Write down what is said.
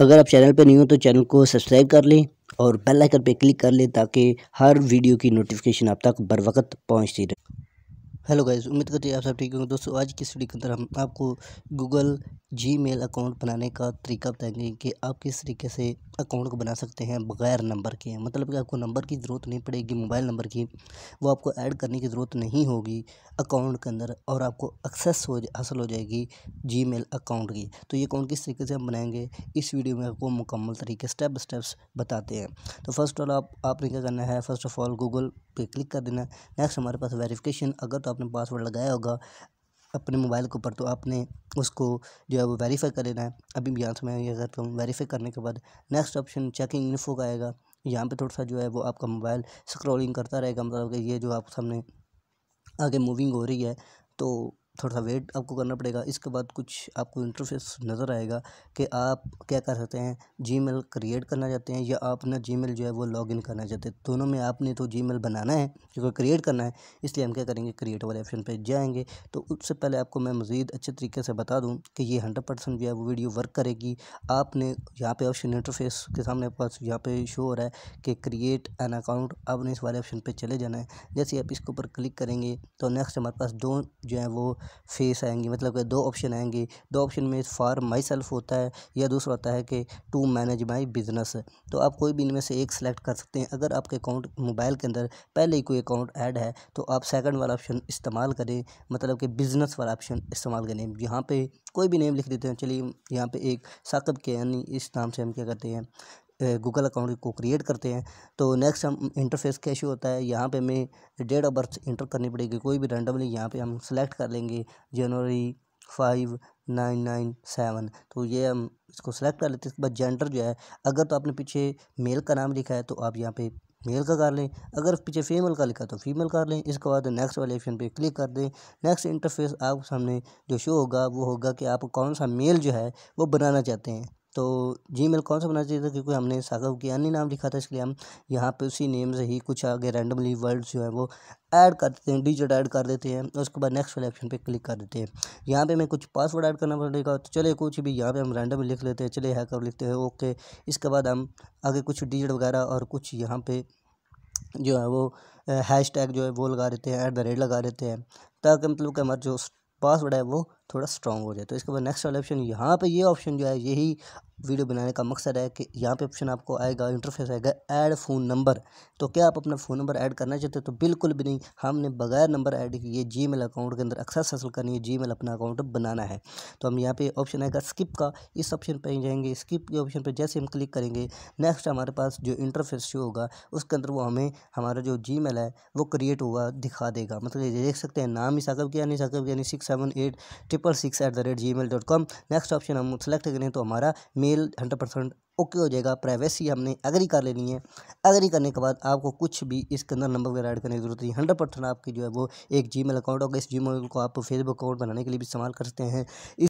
अगर आप चैनल पर नहीं हो तो चैनल को सब्सक्राइब कर लें और बेल आइकन पर क्लिक कर लें ताकि हर वीडियो की नोटिफिकेशन आप तक बर वक्त पहुँचती रहे हेलो गाइज उम्मीद करते हैं आप सब ठीक होंगे दोस्तों आज की वीडियो के अंदर हम आपको गूगल जी मेल अकाउंट बनाने का तरीका बताएंगे कि आप किस तरीके से अकाउंट को बना सकते हैं बगैर नंबर के मतलब कि आपको नंबर की ज़रूरत नहीं पड़ेगी मोबाइल नंबर की वो आपको ऐड करने की ज़रूरत नहीं होगी अकाउंट के अंदर और आपको एक्सेस हो हासिल हो जाएगी जी मेल अकाउंट की तो ये अकाउंट किस तरीके से हम बनाएंगे इस वीडियो में आपको मुकम्मल तरीके स्टेप बाई स्टेप्स बताते हैं तो फर्स्ट ऑल आप आपने क्या करना है फ़र्स्ट ऑफ ऑल गूगल पे क्लिक कर देना नेक्स्ट हमारे पास वेरिफिकेशन अगर तो आपने पासवर्ड लगाया होगा अपने मोबाइल के ऊपर तो आपने उसको जो है वो वेरीफाई कर लेना है अभी भी यहाँ से मैं ये कहता हूँ वेरीफाई करने के बाद नेक्स्ट ऑप्शन चेकिंग इन्फो का आएगा यहाँ पे थोड़ा सा जो है वो आपका मोबाइल स्क्रॉलिंग करता रहेगा मतलब कि ये जो आप सामने आगे मूविंग हो रही है तो थोड़ा सा वेट आपको करना पड़ेगा इसके बाद कुछ आपको इंटरफेस नज़र आएगा कि आप क्या कर सकते हैं जीमेल क्रिएट करना चाहते हैं या आप ना जीमेल जो है वो लॉगिन करना चाहते हैं दोनों में आपने तो जीमेल बनाना है क्योंकि क्रिएट करना है इसलिए हम क्या करेंगे क्रिएट वाले ऑप्शन पर जाएँगे तो उससे पहले आपको मैं मज़ीद अच्छे तरीके से बता दूँ कि ये हंड्रेड परसेंट जो है वो वीडियो वर्क करेगी आपने यहाँ पर ऑप्शन इंटरफेस के सामने पास यहाँ पर शो हो रहा है कि क्रिएट एन अकाउंट आपने इस वाले ऑप्शन पर चले जाना है जैसे आप इसके ऊपर क्लिक करेंगे तो नेक्स्ट हमारे पास दो जो है वो फेस आएंगी मतलब कि दो ऑप्शन आएंगे दो ऑप्शन में फॉर माई सेल्फ होता है या दूसरा होता है कि टू मैनेज माई बिज़नेस तो आप कोई भी इनमें से एक सेलेक्ट कर सकते हैं अगर आपके अकाउंट मोबाइल के अंदर पहले ही कोई अकाउंट ऐड है तो आप सेकंड वाला ऑप्शन इस्तेमाल करें मतलब कि बिज़नेस वाला ऑप्शन इस्तेमाल करें यहाँ पे कोई भी नेम लिख देते हैं चलिए यहाँ पे एक साकब के यानी इस नाम से हम क्या करते हैं गूगल अकाउंट को क्रिएट करते हैं तो नेक्स्ट हम इंटरफेस कैसे होता है यहाँ पे हमें डेट ऑफ बर्थ इंटर करनी पड़ेगी कोई भी रैंडमली यहाँ पे हम सेलेक्ट कर लेंगे जनवरी फाइव नाइन नाइन सेवन तो ये हम इसको सेलेक्ट कर लेते हैं इसके बाद जेंडर जो है अगर तो आपने पीछे मेल का नाम लिखा है तो आप यहाँ पर मेल का कर लें अगर पीछे फीमेल का लिखा तो फीमेल कर लें इसके बाद नेक्स्ट वाले ऑप्शन पे क्लिक कर दें नेक्स्ट इंटरफेस आप सामने जो शो होगा वो होगा कि आप कौन सा मेल जो है वो बनाना चाहते हैं तो जी मेल कौन सा बनाना चाहिए था क्योंकि हमने सागव अन्य नाम लिखा था इसलिए हम यहाँ पे उसी नेम से ही कुछ आगे रैंडमली वर्ड्स जो है वो ऐड कर देते हैं डिजिट ऐड कर देते हैं उसके बाद नेक्स्ट वाले ऑप्शन पे क्लिक कर देते हैं यहाँ पे हमें कुछ पासवर्ड ऐड करना पड़ेगा तो चले कुछ भी यहाँ पे हम रैंडम लिख लेते हैं चले हैकर लिखते हैं ओके इसके बाद हम आगे कुछ डिजिट वगैरह और कुछ यहाँ पे जो है वो हैश टैग जो है वो लगा देते हैं ऐट द रेट लगा देते हैं ताकि मतलब कि हमारा जो पासवर्ड है वो थोड़ा स्ट्रॉन्ग हो जाए तो इसके बाद नेक्स्ट वाला ऑप्शन यहाँ पे ये ऑप्शन जो है यही वीडियो बनाने का मकसद है कि यहाँ पे ऑप्शन आपको आएगा इंटरफेस आएगा ऐड फ़ोन नंबर तो क्या आप अपना फ़ोन नंबर ऐड करना चाहते हो तो बिल्कुल भी नहीं हमने बगैर नंबर ऐड किए जी मेल अकाउंट के अंदर एक्सेस हासिल करनी है जी मेल अपना अकाउंट बनाना है तो हम यहाँ पे ऑप्शन आएगा स्किप का इस ऑप्शन पर जाएंगे स्किप के ऑप्शन पर जैसे हम क्लिक करेंगे नेक्स्ट हमारे पास जो इंटरफेस शो होगा उसके अंदर वो हमें हमारा जो जी है वो क्रिएट हुआ दिखा देगा मतलब देख सकते हैं नाम ही साकब किया नहीं साकब यानी six seven eight triple six at the rate G mail dot com next option हम सेलेक्ट करें तो हमारा मेल हंड्रेड परसेंट ओके हो जाएगा प्राइवेसी हमने एग्री कर लेनी है एग्री करने के बाद आपको कुछ भी इसके अंदर नंबर वगैरह ऐड करने की जरूरत नहीं हंड्रेड परसेंट आपकी जो है वो एक जी अकाउंट होगा इस जी को आप फेसबुक अकाउंट बनाने के लिए भी इस्तेमाल करते हैं